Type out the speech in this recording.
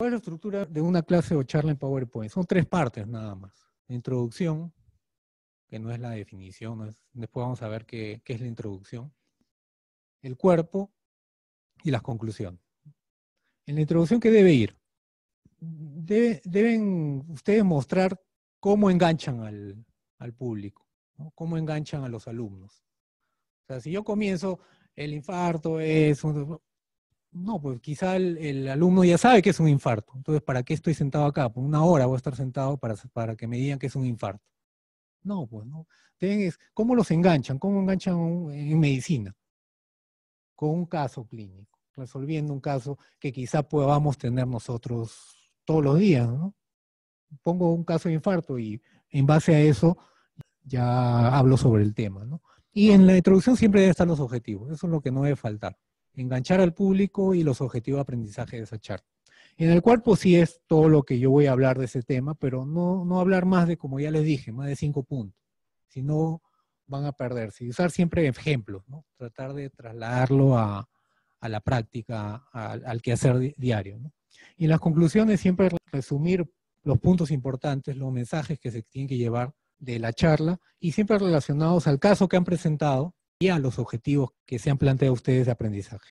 ¿Cuál es la estructura de una clase o charla en PowerPoint? Son tres partes nada más. La introducción, que no es la definición, después vamos a ver qué, es la introducción. El cuerpo y las conclusiones. En la introducción, ¿qué debe ir? deben ustedes mostrar cómo enganchan al, público, cómo enganchan a los alumnos. O sea, si yo comienzo, el infarto es... No, pues quizá el, alumno ya sabe que es un infarto. Entonces, ¿para qué estoy sentado acá? Por pues una hora voy a estar sentado para, que me digan que es un infarto. No, pues no. Entonces, ¿Cómo los enganchan? ¿Cómo enganchan en medicina? Con un caso clínico, resolviendo un caso que quizá podamos tener nosotros todos los días, ¿no? Pongo un caso de infarto y en base a eso ya hablo sobre el tema, ¿no? Y en la introducción siempre deben estar los objetivos, eso es lo que no debe faltar enganchar al público y los objetivos de aprendizaje de esa charla. En el cuerpo pues, sí es todo lo que yo voy a hablar de ese tema, pero no, no hablar más de, como ya les dije, más de cinco puntos, si no van a perderse. Y usar siempre ejemplos, tratar de trasladarlo a, la práctica, al quehacer diario. Y en las conclusiones siempre resumir los puntos importantes, los mensajes que se tienen que llevar de la charla y siempre relacionados al caso que han presentado y a los objetivos que se han planteado ustedes de aprendizaje.